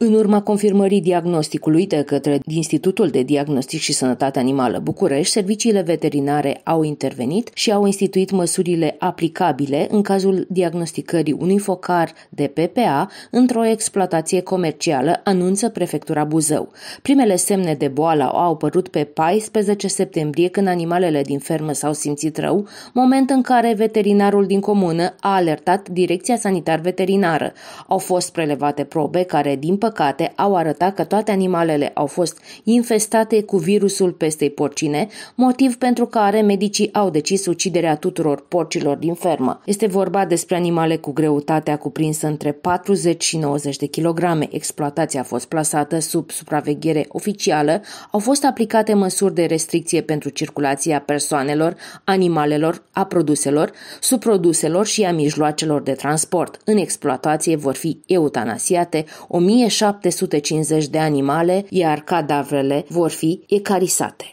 În urma confirmării diagnosticului de către Institutul de Diagnostic și Sănătate Animală București, serviciile veterinare au intervenit și au instituit măsurile aplicabile în cazul diagnosticării unui focar de PPA într-o exploatație comercială, anunță Prefectura Buzău. Primele semne de boală au apărut pe 14 septembrie când animalele din fermă s-au simțit rău, moment în care veterinarul din comună a alertat Direcția Sanitar Veterinară. Au fost prelevate probe care, din păcate, păcate, au arătat că toate animalele au fost infestate cu virusul pestei porcine, motiv pentru care medicii au decis uciderea tuturor porcilor din fermă. Este vorba despre animale cu greutatea cuprinsă între 40 și 90 de kilograme. Exploatația a fost plasată sub supraveghere oficială, au fost aplicate măsuri de restricție pentru circulația persoanelor, animalelor, a produselor, subproduselor și a mijloacelor de transport. În exploatație vor fi eutanasiate 1000 750 de animale, iar cadavrele vor fi ecarisate.